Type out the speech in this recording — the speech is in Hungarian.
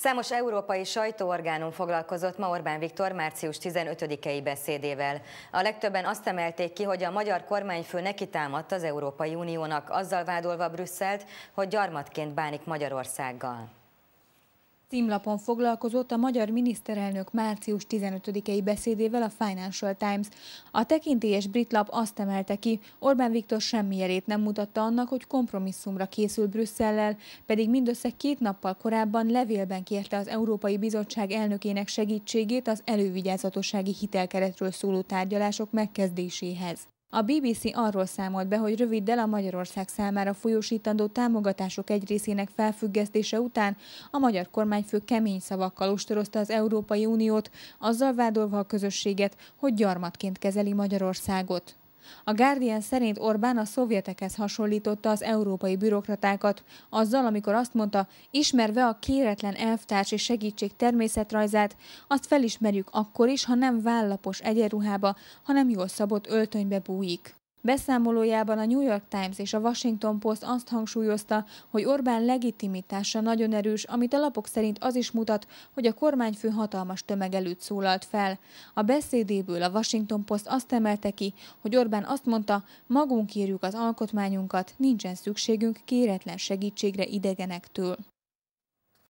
Számos európai sajtóorgánum foglalkozott ma Orbán Viktor március 15-i beszédével. A legtöbben azt emelték ki, hogy a magyar kormányfő neki támadt az Európai Uniónak, azzal vádolva Brüsszelt, hogy gyarmatként bánik Magyarországgal. Címlapon foglalkozott a magyar miniszterelnök március 15-i beszédével a Financial Times. A tekintélyes brit lap azt emelte ki, Orbán Viktor semmi jelét nem mutatta annak, hogy kompromisszumra készül Brüsszellel, pedig mindössze két nappal korábban levélben kérte az Európai Bizottság elnökének segítségét az elővigyázatossági hitelkeretről szóló tárgyalások megkezdéséhez. A BBC arról számolt be, hogy röviddel a Magyarország számára folyósítandó támogatások egy részének felfüggesztése után a magyar kormányfő kemény szavakkal ostorozta az Európai Uniót, azzal vádolva a közösséget, hogy gyarmatként kezeli Magyarországot. A Guardian szerint Orbán a szovjetekhez hasonlította az európai bürokratákat, azzal, amikor azt mondta, ismerve a kéretlen elvtárs és segítség természetrajzát, azt felismerjük akkor is, ha nem vállapos egyenruhába, hanem jól szabott öltönybe bújik. Beszámolójában a New York Times és a Washington Post azt hangsúlyozta, hogy Orbán legitimitása nagyon erős, amit a lapok szerint az is mutat, hogy a kormányfő hatalmas tömeg előtt szólalt fel. A beszédéből a Washington Post azt emelte ki, hogy Orbán azt mondta, magunk írjuk az alkotmányunkat, nincsen szükségünk kéretlen segítségre idegenektől.